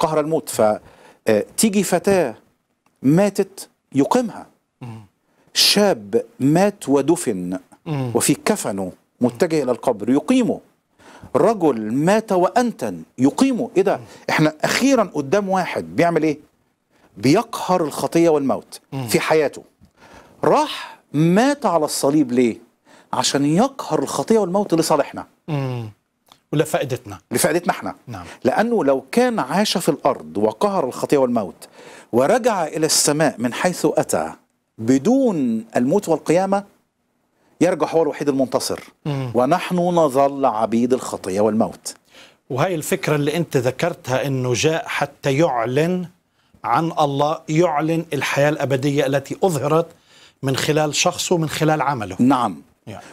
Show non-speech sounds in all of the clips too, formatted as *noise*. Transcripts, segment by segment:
قهر الموت فتيجي آه، فتاة ماتت يقيمها شاب مات ودفن وفي كفنه متجه إلى القبر يقيمه رجل مات وأنتن يقيمه إيه ده إحنا أخيرا قدام واحد بيعمل إيه بيقهر الخطية والموت في حياته راح مات على الصليب ليه عشان يقهر الخطية والموت لصالحنا ولفائدتنا لفائدتنا احنا نعم. لأنه لو كان عاش في الأرض وقهر الخطية والموت ورجع إلى السماء من حيث أتى بدون الموت والقيامة يرجع هو الوحيد المنتصر مم. ونحن نظل عبيد الخطية والموت وهي الفكرة اللي أنت ذكرتها أنه جاء حتى يعلن عن الله يعلن الحياة الأبدية التي أظهرت من خلال شخصه من خلال عمله نعم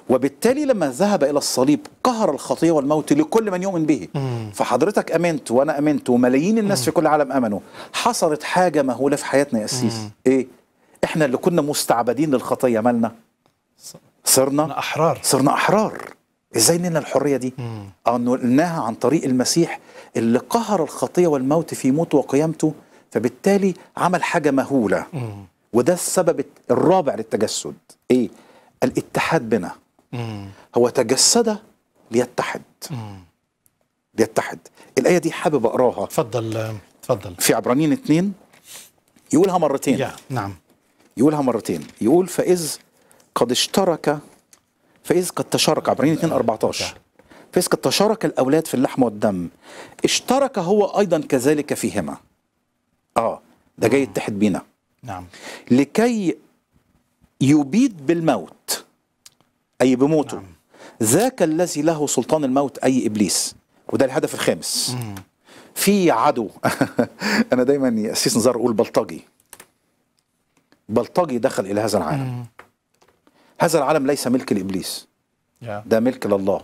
وبالتالي لما ذهب إلى الصليب قهر الخطية والموت لكل من يؤمن به فحضرتك أمنت وأنا أمنت وملايين الناس في كل العالم أمنوا حصلت حاجة مهولة في حياتنا يا أسيس إيه؟ إحنا اللي كنا مستعبدين للخطية مالنا صرنا أحرار صرنا أحرار ازاي نلنا الحريه دي؟ اه نلناها عن طريق المسيح اللي قهر الخطيه والموت في موته وقيامته فبالتالي عمل حاجه مهوله وده السبب الرابع للتجسد ايه؟ الاتحاد بنا هو تجسد ليتحد ليتحد الآية دي حابب أقراها تفضل تفضل في عبرانيين اثنين يقولها مرتين يا. نعم يقولها مرتين يقول فإذ قد اشترك فإذ قد تشارك عبرانيين 2 14 فإذ قد تشارك الأولاد في اللحم والدم اشترك هو أيضا كذلك فيهما آه ده جاي يتحد بينا نعم لكي يبيد بالموت أي بموته نعم. ذاك الذي له سلطان الموت أي إبليس وده الهدف الخامس مم. في عدو *laughs* أنا دايما أسيس نزار أقول بلطجي بلطجي دخل إلى هذا العالم مم. هذا العالم ليس ملك لإبليس yeah. ده ملك لله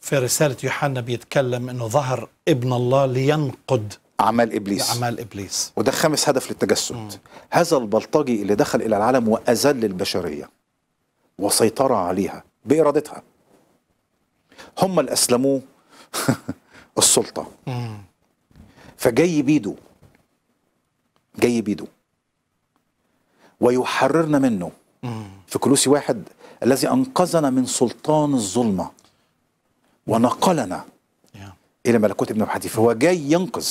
في رسالة يوحنا بيتكلم أنه ظهر ابن الله لينقد أعمال إبليس أعمال إبليس وده خامس هدف للتجسد مم. هذا البلطجي اللي دخل إلى العالم وأذل البشرية وسيطر عليها بإرادتها هم اللي أسلموه *laughs* السلطة مم. فجاي بيده جاي بيده ويحررنا منه مم. في كلوسي واحد الذي أنقذنا من سلطان الظلمة ونقلنا إلى ملكوت ابن الحديث فهو جاي ينقذ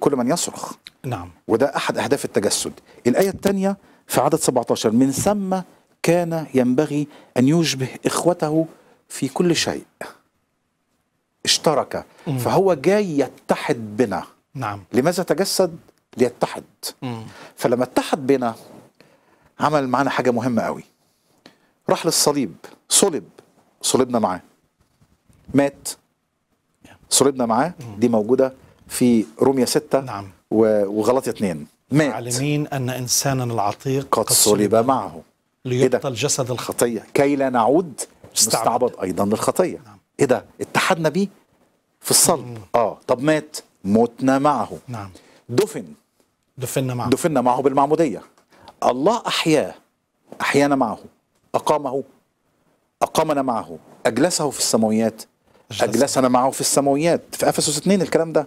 كل من يصرخ نعم وده أحد أهداف التجسد الآية الثانية في عدد 17 من ثم كان ينبغي أن يشبه إخوته في كل شيء اشترك مم. فهو جاي يتحد بنا نعم لماذا تجسد ليتحد مم. فلما اتحد بنا عمل معانا حاجه مهمه قوي راح للصليب صلب صلبنا معاه مات صلبنا معاه دي موجوده في روميا 6 نعم وغلطة 2 مات عالمين أن إنسانا العتيق قد صلب معه إيه ليبطل جسد الخطية كي لا نعود استعبد أيضا للخطية نعم. إيه ده اتحدنا بيه في الصلب مم. آه طب مات متنا معه نعم دفن دفنا معه دفنا معه بالمعمودية الله أحياه أحيانا معه أقامه أقامنا معه أجلسه في السماويات أجلسنا معه في السماويات في أفسس 2 الكلام ده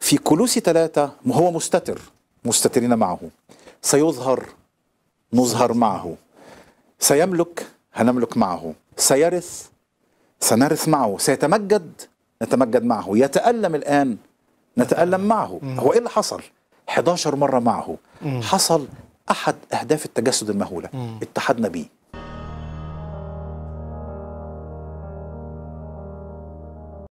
في كلوسي 3 هو مستتر مستترين معه سيظهر نظهر معه سيملك هنملك معه سيرث سنرث معه سيتمجد نتمجد معه يتألم الآن نتألم معه هو إيه اللي حصل 11 مرة معه حصل أحد أهداف التجسد المهولة اتحدنا بيه